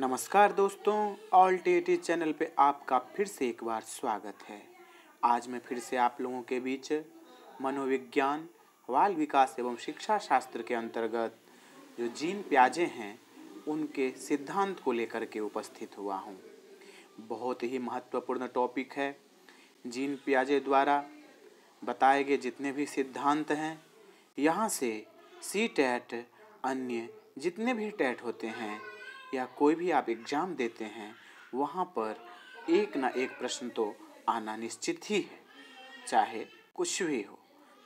नमस्कार दोस्तों all T channel पे आपका फिर से एक बार स्वागत है आज मैं फिर से आप लोगों के बीच मनोविज्ञान बाल विकास एवं शिक्षा शास्त्र के अंतर्गत जो जीन प्याजे हैं उनके सिद्धांत को लेकर के उपस्थित हुआ हूँ बहुत ही महत्वपूर्ण टॉपिक है जीन प्याजे द्वारा बताए गए जितने भी सिद्धांत हैं यहाँ से सी टैट अन्य जितने भी टैट होते हैं या कोई भी आप एग्ज़ाम देते हैं वहाँ पर एक ना एक प्रश्न तो आना निश्चित ही है चाहे कुछ भी हो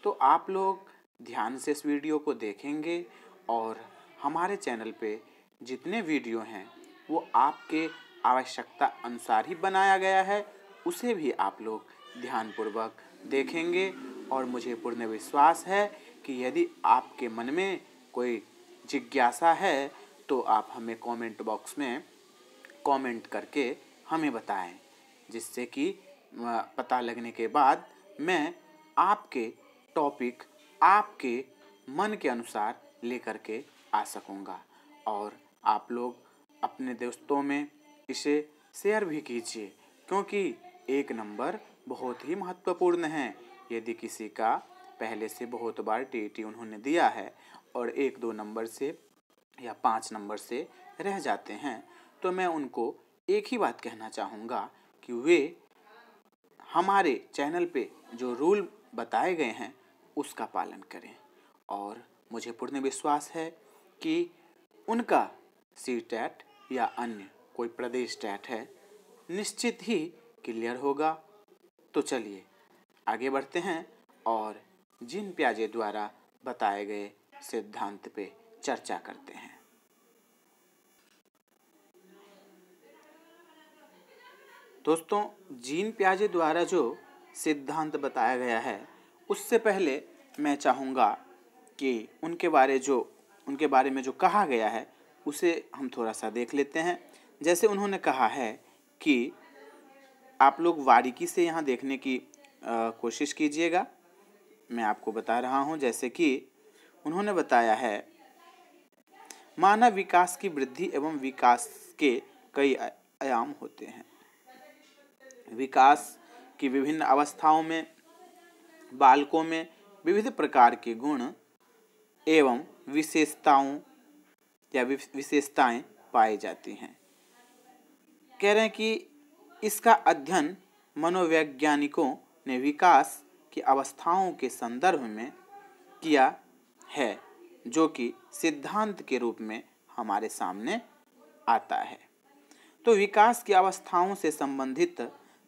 तो आप लोग ध्यान से इस वीडियो को देखेंगे और हमारे चैनल पे जितने वीडियो हैं वो आपके आवश्यकता अनुसार ही बनाया गया है उसे भी आप लोग ध्यानपूर्वक देखेंगे और मुझे पूर्ण विश्वास है कि यदि आपके मन में कोई जिज्ञासा है तो आप हमें कमेंट बॉक्स में कमेंट करके हमें बताएं जिससे कि पता लगने के बाद मैं आपके टॉपिक आपके मन के अनुसार लेकर के आ सकूँगा और आप लोग अपने दोस्तों में इसे शेयर भी कीजिए क्योंकि एक नंबर बहुत ही महत्वपूर्ण है यदि किसी का पहले से बहुत बार टी उन्होंने दिया है और एक दो नंबर से या पाँच नंबर से रह जाते हैं तो मैं उनको एक ही बात कहना चाहूँगा कि वे हमारे चैनल पे जो रूल बताए गए हैं उसका पालन करें और मुझे पूर्ण विश्वास है कि उनका सी टैट या अन्य कोई प्रदेश टैट है निश्चित ही क्लियर होगा तो चलिए आगे बढ़ते हैं और जिन प्याजे द्वारा बताए गए सिद्धांत पे चर्चा करते हैं दोस्तों जीन प्याजे द्वारा जो सिद्धांत बताया गया है उससे पहले मैं चाहूँगा कि उनके बारे जो उनके बारे में जो कहा गया है उसे हम थोड़ा सा देख लेते हैं जैसे उन्होंने कहा है कि आप लोग बारीकी से यहाँ देखने की आ, कोशिश कीजिएगा मैं आपको बता रहा हूँ जैसे कि उन्होंने बताया है मानव विकास की वृद्धि एवं विकास के कई आयाम होते हैं विकास की विभिन्न अवस्थाओं में बालकों में विविध प्रकार के गुण एवं विशेषताओं या विशेषताएं पाई जाती हैं कह रहे हैं कि इसका अध्ययन मनोवैज्ञानिकों ने विकास की अवस्थाओं के संदर्भ में किया है जो कि सिद्धांत के रूप में हमारे सामने आता है तो विकास की अवस्थाओं से संबंधित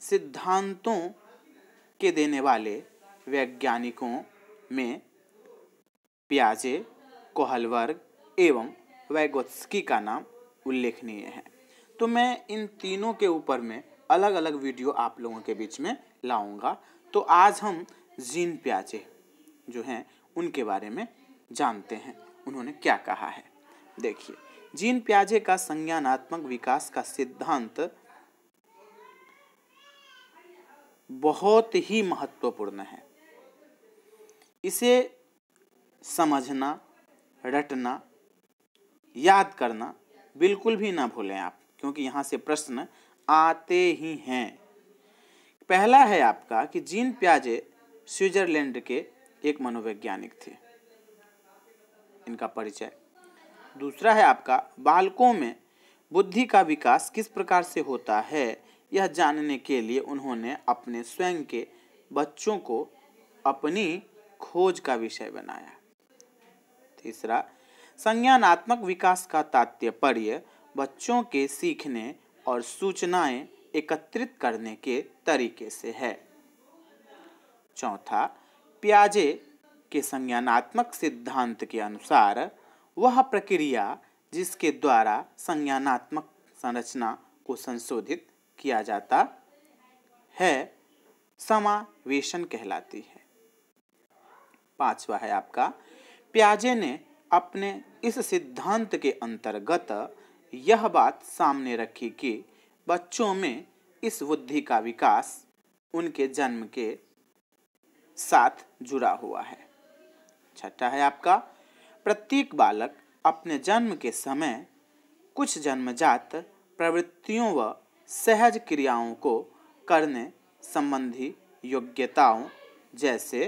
सिद्धांतों के देने वाले वैज्ञानिकों में प्याजे कोहलवर्ग एवं वैगोत्स्की का नाम उल्लेखनीय है तो मैं इन तीनों के ऊपर में अलग अलग वीडियो आप लोगों के बीच में लाऊंगा तो आज हम जीन प्याजे जो हैं उनके बारे में जानते हैं उन्होंने क्या कहा है देखिए जीन प्याजे का संज्ञानात्मक विकास का सिद्धांत बहुत ही महत्वपूर्ण है इसे समझना रटना याद करना बिल्कुल भी ना भूलें आप क्योंकि यहाँ से प्रश्न आते ही हैं पहला है आपका कि जीन प्याजे स्विट्जरलैंड के एक मनोवैज्ञानिक थे इनका परिचय दूसरा है आपका बालकों में बुद्धि का विकास किस प्रकार से होता है यह जानने के लिए उन्होंने अपने स्वयं के बच्चों को अपनी खोज का विषय बनाया तीसरा संज्ञानात्मक विकास का तात्पर्य बच्चों के सीखने और सूचनाएं एकत्रित करने के तरीके से है चौथा प्याजे के संज्ञानात्मक सिद्धांत के अनुसार वह प्रक्रिया जिसके द्वारा संज्ञानात्मक संरचना को संशोधित किया जाता है समावेशन कहलाती है पांचवा है आपका प्याजे ने अपने इस सिद्धांत के अंतर्गत यह बात सामने रखी कि बच्चों में इस बुद्धि का विकास उनके जन्म के साथ जुड़ा हुआ है छठा है आपका प्रत्येक बालक अपने जन्म के समय कुछ जन्मजात प्रवृत्तियों व सहज क्रियाओं को करने संबंधी योग्यताओं जैसे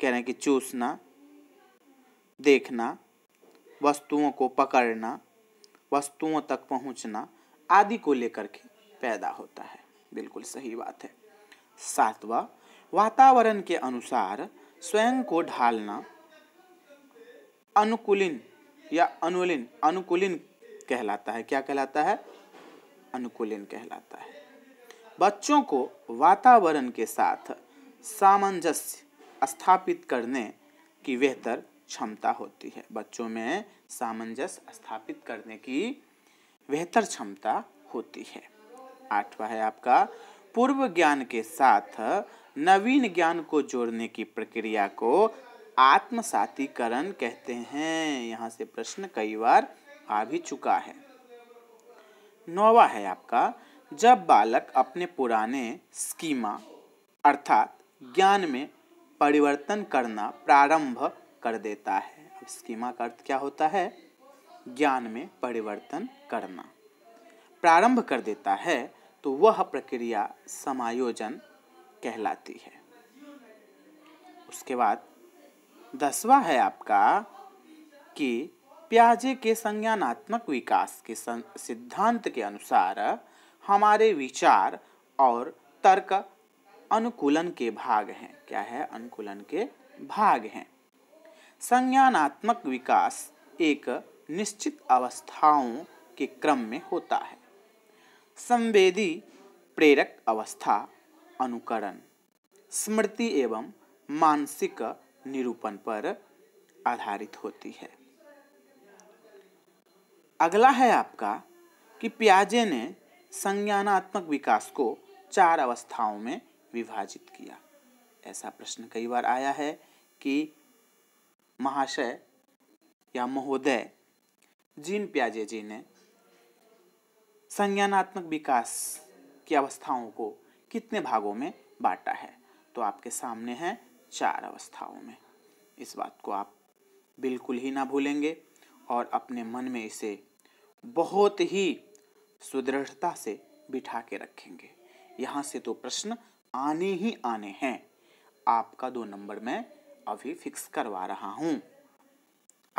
कह रहे हैं कि चूसना देखना वस्तुओं को पकड़ना वस्तुओं तक पहुंचना आदि को लेकर के पैदा होता है बिल्कुल सही बात है सातवा वातावरण के अनुसार स्वयं को ढालना अनुकूलिन या अनुलिन अनुकूलिन कहलाता है क्या कहलाता है अनुकूलिन कहलाता है बच्चों को वातावरण के साथ सामंजस्य स्थापित करने की बेहतर क्षमता होती है बच्चों में सामंजस्य स्थापित करने की बेहतर क्षमता होती है आठवा है आपका पूर्व ज्ञान के साथ नवीन ज्ञान को जोड़ने की प्रक्रिया को आत्मसातीकरण कहते हैं यहाँ से प्रश्न कई बार आ भी चुका है नौवा है आपका जब बालक अपने पुराने स्कीमा अर्थात ज्ञान में परिवर्तन करना प्रारंभ कर देता है अब स्कीमा का अर्थ क्या होता है ज्ञान में परिवर्तन करना प्रारंभ कर देता है तो वह प्रक्रिया समायोजन कहलाती है उसके बाद दसवा है आपका कि प्याजे के संज्ञानात्मक विकास के सिद्धांत के अनुसार हमारे विचार और तर्क अनुकूलन के भाग हैं क्या है अनुकूलन के भाग हैं संज्ञानात्मक विकास एक निश्चित अवस्थाओं के क्रम में होता है संवेदी प्रेरक अवस्था अनुकरण स्मृति एवं मानसिक निरूपण पर आधारित होती है अगला है आपका कि प्याजे ने संज्ञानात्मक विकास को चार अवस्थाओं में विभाजित किया ऐसा प्रश्न कई बार आया है कि महाशय या महोदय जीन प्याजे जी ने संज्ञानात्मक विकास की अवस्थाओं को कितने भागों में बांटा है तो आपके सामने है चार अवस्थाओं में इस बात को आप बिल्कुल ही ना भूलेंगे और अपने मन में इसे बहुत ही सुदृढ़ता से बिठा के रखेंगे यहाँ से तो प्रश्न आने ही आने हैं आपका दो नंबर मैं अभी फिक्स करवा रहा हूँ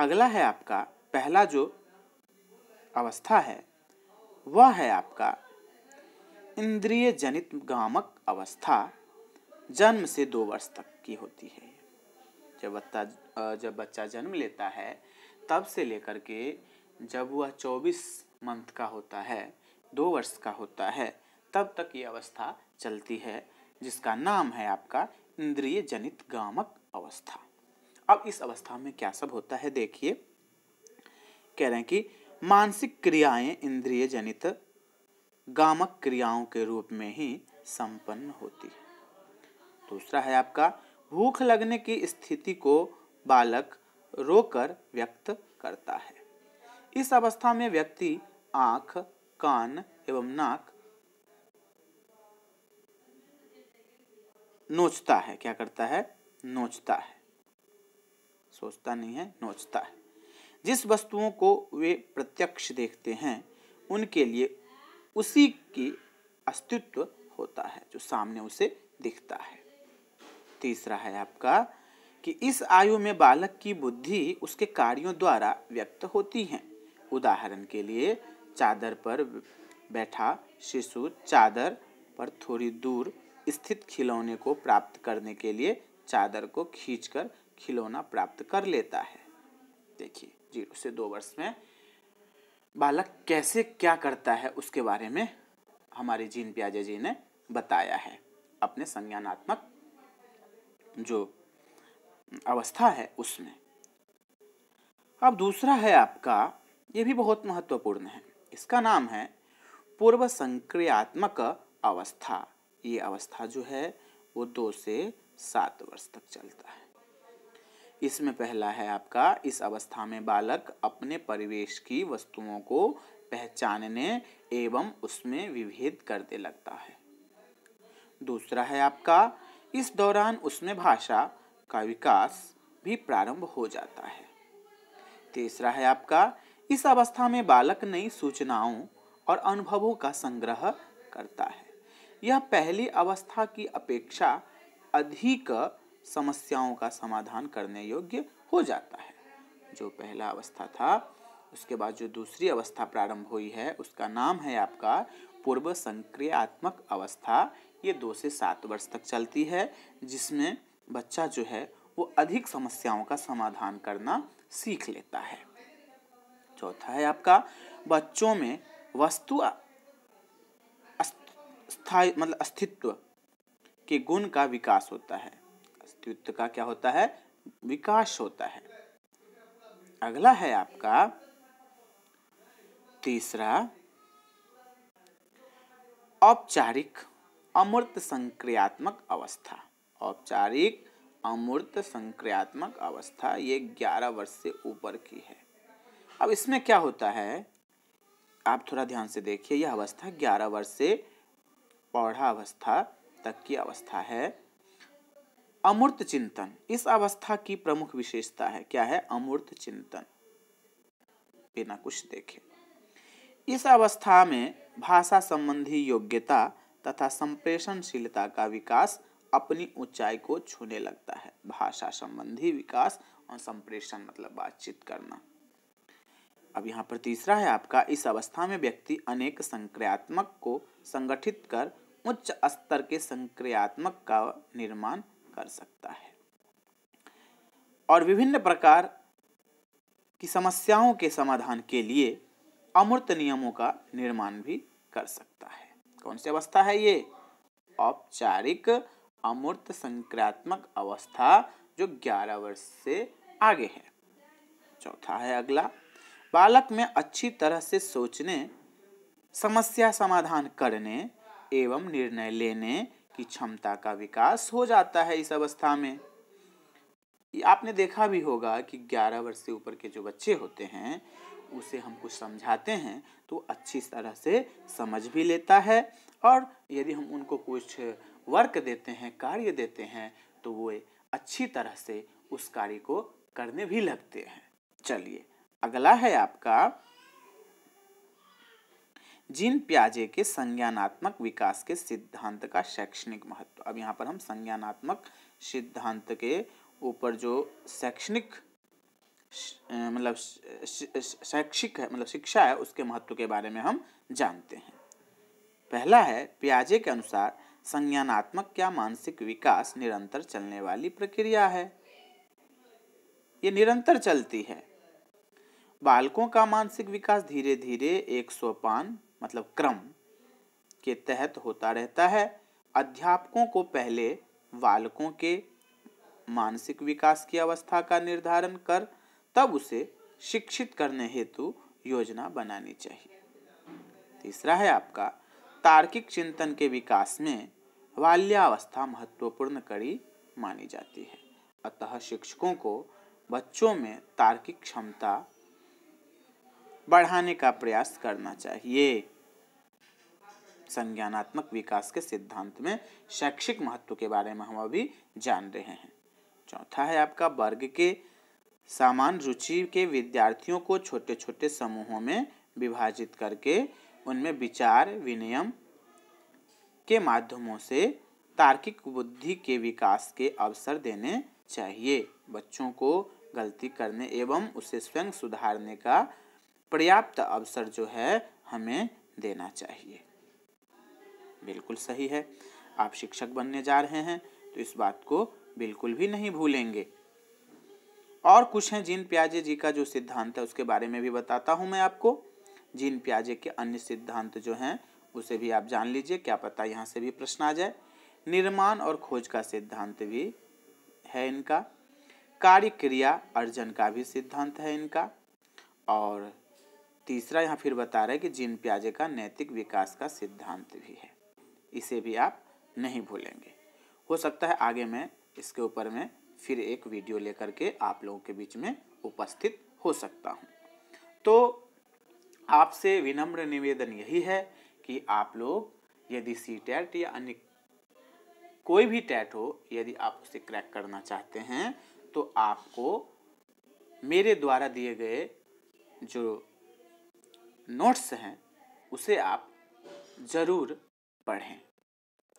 अगला है आपका पहला जो अवस्था है वह है आपका इंद्रिय जनित गामक अवस्था जन्म से दो वर्ष तक की होती है जब बच्चा जब बच्चा जन्म लेता है तब से लेकर के जब वह चौबीस मंथ का होता है दो वर्ष का होता है तब तक ये अवस्था चलती है जिसका नाम है आपका इंद्रिय जनित गामक अवस्था अब इस अवस्था में क्या सब होता है देखिए कह रहे हैं कि मानसिक क्रियाएं इंद्रिय जनित गामक क्रियाओं के रूप में ही संपन्न होती है दूसरा है आपका भूख लगने की स्थिति को बालक रोकर व्यक्त करता है इस अवस्था में व्यक्ति आंख कान एवं नाक नोचता है क्या करता है नोचता है सोचता नहीं है नोचता है जिस वस्तुओं को वे प्रत्यक्ष देखते हैं उनके लिए उसी के अस्तित्व होता है जो सामने उसे दिखता है तीसरा है आपका कि इस आयु में बालक की बुद्धि उसके कार्यों द्वारा व्यक्त होती है उदाहरण के लिए चादर पर बैठा शिशु चादर पर थोड़ी दूर स्थित खिलौने को प्राप्त करने के लिए चादर को खींचकर खिलौना प्राप्त कर लेता है देखिए जीरो से दो वर्ष में बालक कैसे क्या करता है उसके बारे में हमारे जीन प्याजे जी ने बताया है अपने संज्ञानात्मक जो अवस्था है उसमें अब दूसरा है आपका ये भी बहुत महत्वपूर्ण है इसका नाम है पूर्व संक्रियात्मक अवस्था ये अवस्था जो है वो दो से सात वर्ष तक चलता है इसमें पहला है आपका इस अवस्था में बालक अपने परिवेश की वस्तुओं को पहचानने एवं उसमें विभेद करते लगता है दूसरा है आपका इस दौरान उसमें भाषा का विकास भी प्रारंभ हो जाता है तीसरा है आपका इस अवस्था में बालक नई सूचनाओं और अनुभवों का संग्रह करता है यह पहली अवस्था की अपेक्षा अधिक समस्याओं का समाधान करने योग्य हो जाता है जो पहला अवस्था था उसके बाद जो दूसरी अवस्था प्रारंभ हुई है उसका नाम है आपका पूर्व संक्रियात्मक अवस्था ये दो से सात वर्ष तक चलती है जिसमें बच्चा जो है वो अधिक समस्याओं का समाधान करना सीख लेता है चौथा है आपका बच्चों में वस्तु स्थायी मतलब अस्तित्व के गुण का विकास होता है व्यक्तित्व का क्या होता है विकास होता है अगला है आपका तीसरा औपचारिक अमूर्त संक्रियात्मक अवस्था औपचारिक अमूर्त संक्रियात्मक अवस्था ये ग्यारह वर्ष से ऊपर की है अब इसमें क्या होता है आप थोड़ा ध्यान से देखिए यह अवस्था ग्यारह वर्ष से पौधा अवस्था तक की अवस्था है अमूर्त चिंतन इस अवस्था की प्रमुख विशेषता है क्या है अमूर्त चिंतन बिना कुछ देखे इस अवस्था में भाषा संबंधी योग्यता तथा संप्रेषणशीलता का विकास अपनी ऊंचाई को छूने लगता है भाषा संबंधी विकास और संप्रेषण मतलब बातचीत करना अब यहाँ पर तीसरा है आपका इस अवस्था में व्यक्ति अनेक संक्रियात्मक को संगठित कर उच्च स्तर के संक्रियात्मक का निर्माण कर सकता है और विभिन्न प्रकार की समस्याओं के समाधान के लिए अमूर्त नियमों का निर्माण भी कर सकता है कौन सी अवस्था है ये औपचारिक अमूर्त संक्रात्मक अवस्था जो 11 वर्ष से आगे है चौथा है अगला बालक में अच्छी तरह से सोचने समस्या समाधान करने एवं निर्णय लेने की क्षमता का विकास हो जाता है इस अवस्था में आपने देखा भी होगा कि 11 वर्ष से ऊपर के जो बच्चे होते हैं उसे हम कुछ समझाते हैं तो अच्छी तरह से समझ भी लेता है और यदि हम उनको कुछ वर्क देते हैं कार्य देते हैं तो वो अच्छी तरह से उस कार्य को करने भी लगते हैं चलिए अगला है आपका जिन प्याजे के संज्ञानात्मक विकास के सिद्धांत का शैक्षणिक महत्व अब यहाँ पर हम संज्ञानात्मक सिद्धांत के ऊपर जो शैक्षणिक मतलब शैक्षिक है मतलब शिक्षा है उसके महत्व के बारे में हम जानते हैं पहला है प्याजे के अनुसार संज्ञानात्मक क्या मानसिक विकास निरंतर चलने वाली प्रक्रिया है ये निरंतर चलती है बालकों का मानसिक विकास धीरे धीरे एक सोपान मतलब क्रम के तहत होता रहता है अध्यापकों को पहले बालकों के मानसिक विकास की अवस्था का निर्धारण कर तब उसे शिक्षित करने हेतु योजना बनानी चाहिए तीसरा है आपका तार्किक चिंतन के विकास में बाल्यावस्था महत्वपूर्ण कड़ी मानी जाती है अतः शिक्षकों को बच्चों में तार्किक क्षमता बढ़ाने का प्रयास करना चाहिए संज्ञानात्मक विकास के सिद्धांत में शैक्षिक महत्व के बारे में हम अभी जान रहे हैं चौथा है आपका वर्ग के सामान रुचि के विद्यार्थियों को छोटे छोटे समूहों में विभाजित करके उनमें विचार विनियम के माध्यमों से तार्किक बुद्धि के विकास के अवसर देने चाहिए बच्चों को गलती करने एवं उसे स्वयं सुधारने का पर्याप्त अवसर जो है हमें देना चाहिए बिल्कुल सही है आप शिक्षक बनने जा रहे हैं तो इस बात को बिल्कुल भी नहीं भूलेंगे और कुछ हैं जीन प्याजे जी का जो सिद्धांत है उसके बारे में भी बताता हूँ मैं आपको जीन प्याजे के अन्य सिद्धांत जो हैं उसे भी आप जान लीजिए क्या पता यहाँ से भी प्रश्न आ जाए निर्माण और खोज का सिद्धांत भी है इनका कार्य क्रिया अर्जन का भी सिद्धांत है इनका और तीसरा यहाँ फिर बता रहा है कि जीन प्याजे का नैतिक विकास का सिद्धांत भी है इसे भी आप नहीं भूलेंगे हो सकता है आगे मैं इसके ऊपर में फिर एक वीडियो लेकर के आप लोगों के बीच में उपस्थित हो सकता हूँ तो आपसे विनम्र निवेदन यही है कि आप लोग यदि सी टैट या अन्य कोई भी टैट हो यदि आप उसे क्रैक करना चाहते हैं तो आपको मेरे द्वारा दिए गए जो नोट्स हैं उसे आप ज़रूर पढ़ें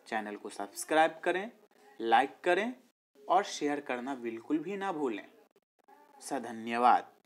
चैनल को सब्सक्राइब करें लाइक करें और शेयर करना बिल्कुल भी ना भूलें सधन्यवाद